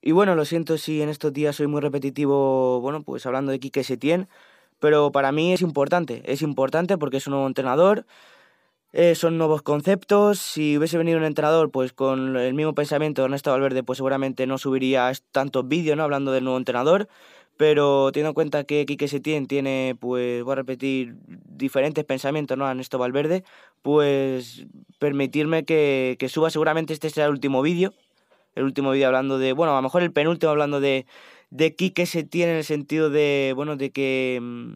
Y bueno, lo siento si en estos días soy muy repetitivo, bueno, pues hablando de Quique Setién, pero para mí es importante, es importante porque es un nuevo entrenador, eh, son nuevos conceptos, si hubiese venido un entrenador pues con el mismo pensamiento de Ernesto Valverde, pues seguramente no subiría tantos vídeos, ¿no? Hablando del nuevo entrenador, pero teniendo en cuenta que Quique Setién tiene, pues voy a repetir, diferentes pensamientos, ¿no? A Ernesto Valverde, pues permitirme que, que suba, seguramente este será el último vídeo, el último vídeo hablando de, bueno, a lo mejor el penúltimo hablando de, de que se tiene en el sentido de, bueno, de que, mm,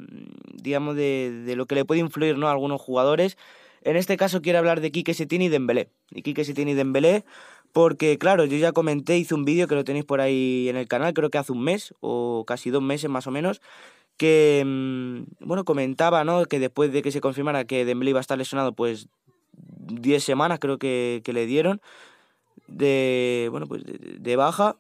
digamos, de, lo que le puede influir, ¿no? A algunos jugadores. En este caso quiero hablar de se tiene y Dembélé. Y se tiene y Dembélé, porque claro, yo ya comenté, hice un vídeo que lo tenéis por ahí en el canal, creo que hace un mes o casi dos meses más o menos, que, mm, bueno, comentaba, ¿no? Que después de que se confirmara que Dembélé iba a estar lesionado, pues 10 semanas creo que, que le dieron, de, bueno, pues de, baja,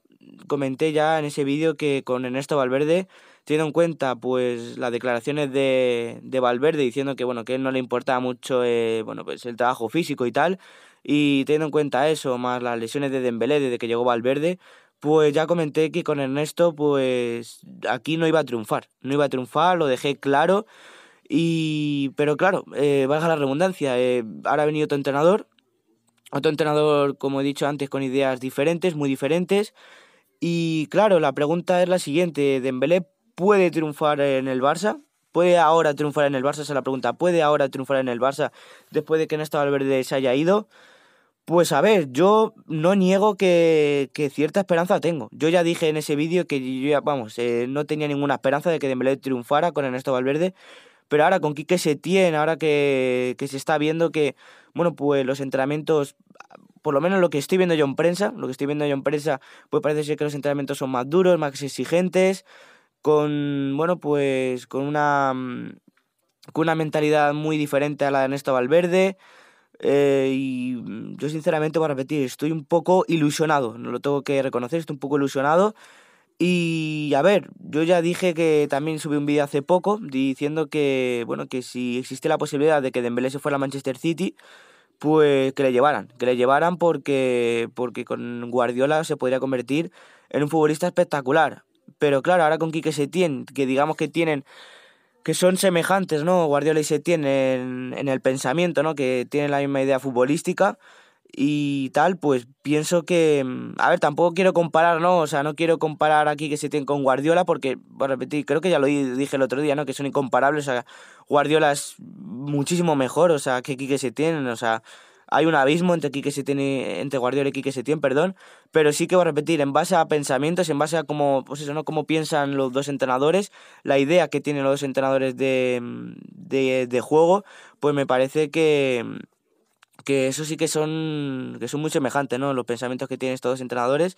comenté ya en ese vídeo que con Ernesto Valverde, teniendo en cuenta pues las declaraciones de, Valverde diciendo que bueno, que él no le importaba mucho eh, bueno, pues el trabajo físico y tal, y teniendo en cuenta eso, más las lesiones de Dembélé desde que llegó Valverde, pues ya comenté que con Ernesto pues aquí no iba a triunfar, no iba a triunfar, lo dejé claro y pero claro, baja eh, valga la redundancia, eh, ahora ha venido tu entrenador, otro entrenador, como he dicho antes, con ideas diferentes, muy diferentes. Y claro, la pregunta es la siguiente, ¿Dembélé puede triunfar en el Barça? ¿Puede ahora triunfar en el Barça? Esa es la pregunta. ¿Puede ahora triunfar en el Barça después de que Ernesto Valverde se haya ido? Pues a ver, yo no niego que, que, cierta esperanza tengo. Yo ya dije en ese vídeo que yo ya, vamos, eh, no tenía ninguna esperanza de que Dembélé triunfara con Ernesto Valverde, pero ahora con Quique Setién, ahora que, que se está viendo que bueno, pues los entrenamientos, por lo menos lo que estoy viendo yo en prensa, lo que estoy viendo yo en prensa, pues parece ser que los entrenamientos son más duros, más exigentes, con, bueno, pues con una, mm, con una mentalidad muy diferente a la de Ernesto Valverde. Eh, y yo sinceramente voy a repetir, estoy un poco ilusionado, no lo tengo que reconocer, estoy un poco ilusionado. Y a ver, yo ya dije que también subí un vídeo hace poco diciendo que, bueno, que si existe la posibilidad de que Dembélé se fuera a Manchester City, pues que le llevaran, que le llevaran porque, porque con Guardiola se podría convertir en un futbolista espectacular. Pero claro, ahora con Quique Setién, que digamos que tienen que son semejantes, ¿no? Guardiola y Setién en, en el pensamiento, ¿no? Que tienen la misma idea futbolística y tal, pues pienso que, mm, a ver, tampoco quiero comparar, ¿no? O sea, no quiero comparar aquí que se tiene con Guardiola porque, voy a repetir, creo que ya lo dije el otro día, ¿no? Que son incomparables, o sea, Guardiola es muchísimo mejor, o sea, que que se tienen, o sea, hay un abismo entre que se tiene entre Guardiola y se tiene perdón, pero sí que voy a repetir, en base a pensamientos, en base a cómo, pues eso, ¿no? cómo piensan los dos entrenadores, la idea que tienen los dos entrenadores de mm, juego, pues me parece que, mm, que eso sí que son, que son muy semejantes, ¿no? Los pensamientos que tienen estos dos entrenadores.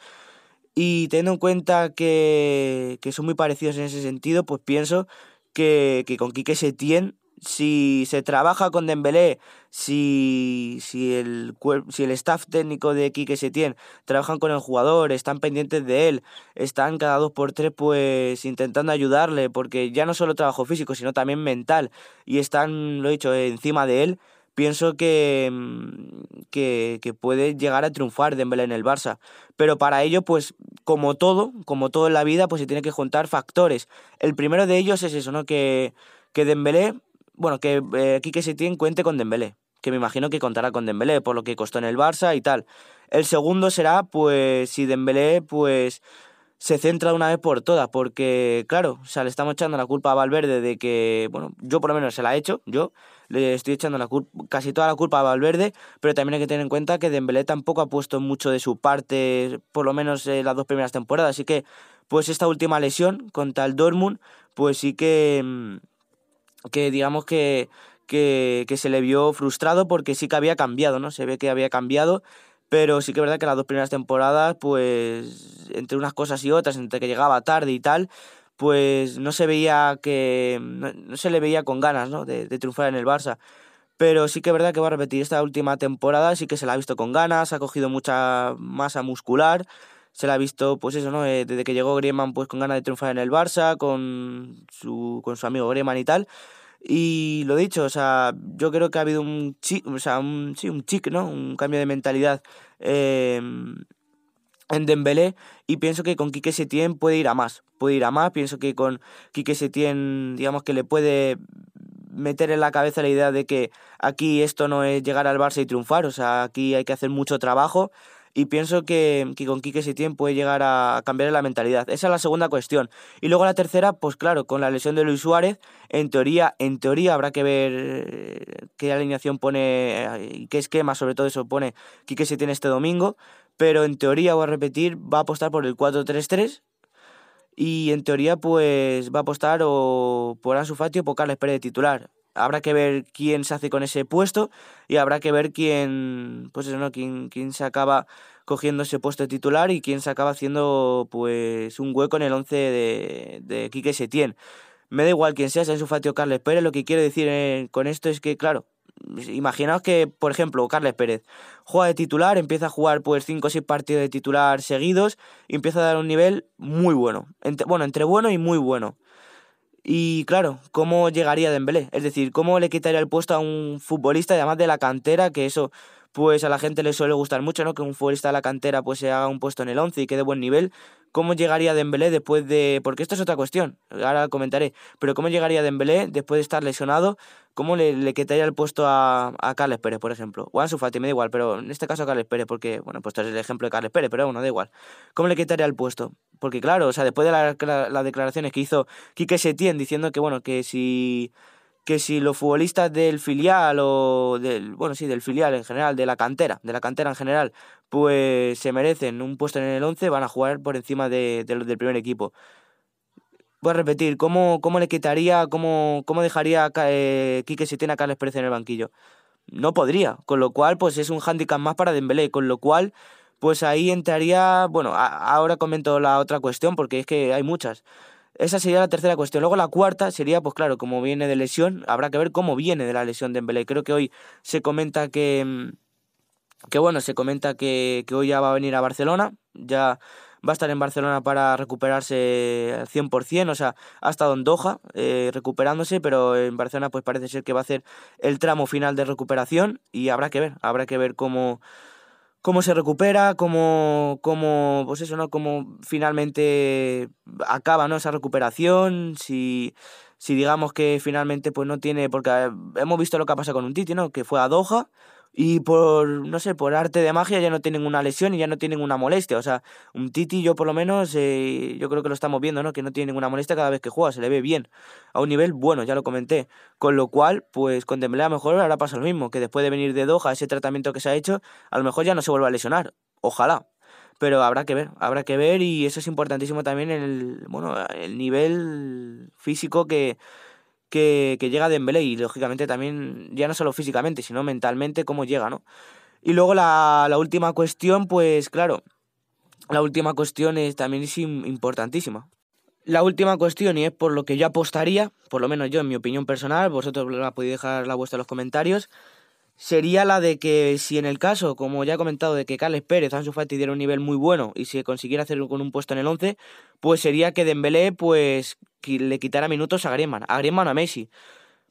Y teniendo en cuenta que, que son muy parecidos en ese sentido, pues pienso que, que con Quique Setién, si se trabaja con Dembélé, si, si, el, si el staff técnico de Quique Setién trabajan con el jugador, están pendientes de él, están cada dos por tres pues intentando ayudarle, porque ya no solo trabajo físico, sino también mental, y están, lo he dicho, encima de él, pienso mm, que, que, puede llegar a triunfar Dembélé en el Barça. Pero para ello, pues como todo, como todo en la vida, pues se tiene que juntar factores. El primero de ellos es eso, ¿no? Que, que Dembélé, bueno, que eh, Quique Setién cuente con Dembélé, que me imagino que contará con Dembélé por lo que costó en el Barça y tal. El segundo será, pues, si Dembélé, pues se centra una vez por todas, porque claro, o sea, le estamos echando la culpa a Valverde de que, bueno, yo por lo menos se la he hecho, yo le estoy echando la casi toda la culpa a Valverde, pero también hay que tener en cuenta que Dembélé tampoco ha puesto mucho de su parte, por lo menos en las dos primeras temporadas, así que pues esta última lesión contra el Dortmund, pues sí que mm, que digamos que que, que se le vio frustrado porque sí que había cambiado, ¿no? Se ve que había cambiado pero sí que es verdad que las dos primeras temporadas, pues entre unas cosas y otras, entre que llegaba tarde y tal, pues no se veía que. no, se le veía con ganas, ¿no? De, triunfar en el Barça. Pero sí que es verdad que va a repetir esta última temporada, sí que se la ha visto con ganas, ha cogido mucha masa muscular, se la ha visto, pues eso, ¿no? Eh, desde que llegó Griezmann, pues con ganas de triunfar en el Barça, con su, con su amigo Griezmann y tal. Y lo dicho, o sea, yo creo que ha habido un chic, o sea, un, sí, un ¿no? Un cambio de mentalidad em, en Dembélé y pienso que con Quique Setién puede ir a más, puede ir a más, pienso que con Quique Setién, digamos que le puede meter en la cabeza la idea de que aquí esto no es llegar al Barça y triunfar, o sea, aquí hay que hacer mucho trabajo, y pienso que, que con Quique Setién puede llegar a cambiar la mentalidad. Esa es la segunda cuestión. Y luego la tercera, pues claro, con la lesión de Luis Suárez, en teoría, en teoría habrá que ver eh, qué alineación pone eh, qué esquema, sobre todo eso, pone Quique tiene este domingo. Pero en teoría, voy a repetir, va a apostar por el 4-3-3, y en teoría pues va a apostar o por Ansu Fati o por Carles Pérez de titular habrá que ver quién se hace con ese puesto y habrá que ver quién, pues ¿no? se acaba cogiendo ese puesto titular y quién se acaba haciendo pues un hueco en el 11 de, de Quique Setién. Me da igual quién sea, sea o Carles Pérez, lo que quiero decir eh, con esto es que, claro, imaginaos que, por ejemplo, Carles Pérez juega de titular, empieza a jugar pues 5 o 6 partidos de titular seguidos y empieza a dar un nivel muy bueno. bueno, entre bueno y muy bueno. Y claro, ¿cómo llegaría Dembélé? Es decir, ¿cómo le quitaría el puesto a un futbolista, además de la cantera, que eso pues a la gente le suele gustar mucho, ¿no? Que un futbolista de la cantera pues se haga un puesto en el 11 y quede buen nivel. ¿Cómo llegaría Dembélé después de...? Porque esto es otra cuestión, ahora comentaré. Pero ¿cómo llegaría Dembélé después de estar lesionado? ¿Cómo le, quitaría el puesto a, a Carles Pérez, por ejemplo? O a me da igual, pero en este caso a Carles Pérez, porque, bueno, pues es el ejemplo de Carles Pérez, pero bueno, da igual. ¿Cómo le quitaría el puesto? porque claro, o sea, después de las declaraciones que hizo Quique Setién diciendo que, bueno, que si, que si los futbolistas del filial o del, bueno, sí, del filial en general, de la cantera, de la cantera en general, pues se merecen un puesto en el 11, van a jugar por encima de, del primer equipo. Voy a repetir, ¿cómo, le quitaría, cómo, cómo dejaría eh, Quique Setién a Carles Pérez en el banquillo? No podría, con lo cual, pues es un hándicap más para Dembélé, con lo cual pues ahí entraría, bueno, ahora comento la otra cuestión porque es que hay muchas. Esa sería la tercera cuestión. Luego la cuarta sería, pues claro, como viene de lesión, habrá que ver cómo viene de la lesión de Embele. Creo que hoy se comenta que, mm, que bueno, se comenta que, hoy ya va a venir a Barcelona, ya va a estar en Barcelona para recuperarse al 100%, o sea, ha estado en Doha eh, recuperándose, pero en Barcelona pues parece ser que va a hacer el tramo final de recuperación y habrá que ver, habrá que ver cómo cómo se recupera, cómo, cómo, pues eso, ¿no? cómo finalmente acaba ¿no? esa recuperación, si, si digamos que finalmente pues no tiene, porque eh, hemos visto lo que ha pasado con un Titi, ¿no? que fue a Doha, y por, no sé, por arte de magia ya no tienen una lesión y ya no tienen una molestia. O sea, un Titi yo por lo menos, eh, yo creo que lo estamos viendo, ¿no? Que no tiene ninguna molestia cada vez que juega, se le ve bien, a un nivel bueno, ya lo comenté. Con lo cual, pues con Dembélé a lo mejor ahora pasa lo mismo, que después de venir de Doha, ese tratamiento que se ha hecho, a lo mejor ya no se vuelva a lesionar. Ojalá. Pero habrá que ver, habrá que ver y eso es importantísimo también el, el nivel físico que, que, que llega Dembélé y lógicamente también, ya no solo físicamente, sino mentalmente, cómo llega, ¿no? Y luego la, última cuestión, pues claro, la última cuestión es, también es importantísima. La última cuestión, y es por lo que yo apostaría, por lo menos yo en mi opinión personal, vosotros la podéis dejar la vuestra en los comentarios, sería la de que si en el caso, como ya he comentado, de que Carles Pérez, Ansu Fati diera un nivel muy bueno y se consiguiera hacer con un puesto en el 11, pues sería que Dembélé pues le quitara minutos a Griezmann, a Griezmann a Messi.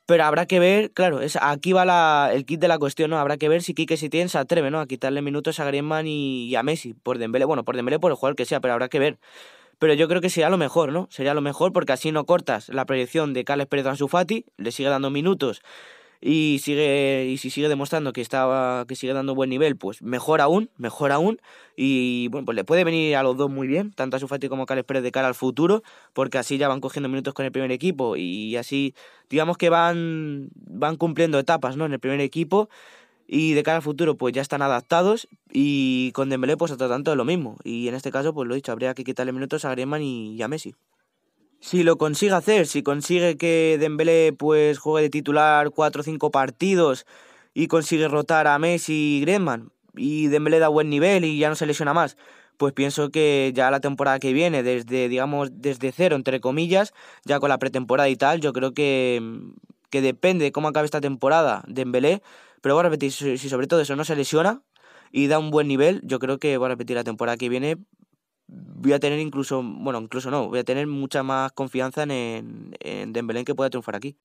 Pero habrá que ver, claro, es, aquí va el kit de la cuestión, ¿no? Habrá que ver si Quique Setién se atreve, ¿no? A quitarle minutos a Griezmann y, a Messi por Dembélé, bueno, por Dembélé por el jugador que sea, pero habrá que ver. Pero yo creo que sería lo mejor, ¿no? Sería lo mejor porque así no cortas la proyección de Carles Pérez a Ansu le sigue dando minutos y sigue y si sigue demostrando que estaba que sigue dando buen nivel pues mejor aún mejor aún y bueno pues le puede venir a los dos muy bien tanto a Sufati como a Carles Pérez de cara al futuro porque así ya van cogiendo minutos con el primer equipo y así digamos que van van cumpliendo etapas no en el primer equipo y de cara al futuro pues ya están adaptados y con Dembélé pues otro tanto es lo mismo y en este caso pues lo he dicho habría que quitarle minutos a Griezmann y a Messi si lo consigue hacer, si consigue que Dembélé pues juegue de titular cuatro o cinco partidos y consigue rotar a Messi y Griezmann y Dembélé da buen nivel y ya no se lesiona más, pues pienso que ya la temporada que viene, desde digamos desde cero entre comillas, ya con la pretemporada y tal, yo creo que depende de cómo acabe esta temporada Dembélé, pero voy a repetir, si sobre todo eso no se lesiona y da un buen nivel, yo creo que voy a repetir la temporada que viene voy a tener incluso, bueno, incluso no, voy a tener mucha más confianza en, en Dembélé que pueda triunfar aquí.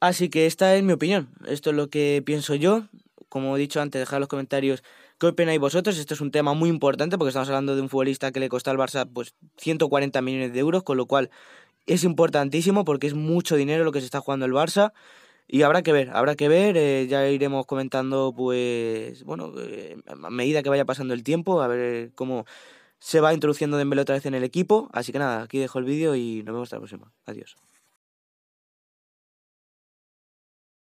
Así que esta es mi opinión, esto es lo que pienso yo. Como he dicho antes, dejad en los comentarios qué opináis vosotros. Esto es un tema muy importante porque estamos hablando de un futbolista que le costó al Barça pues 140 millones de euros, con lo cual es importantísimo porque es mucho dinero lo que se está jugando el Barça. Y habrá que ver, habrá que ver, eh, ya iremos comentando pues, bueno, eh, a medida que vaya pasando el tiempo, a ver cómo, se va introduciendo Dembélé otra vez en el equipo. Así que nada, aquí dejo el vídeo y nos vemos hasta la próxima. Adiós.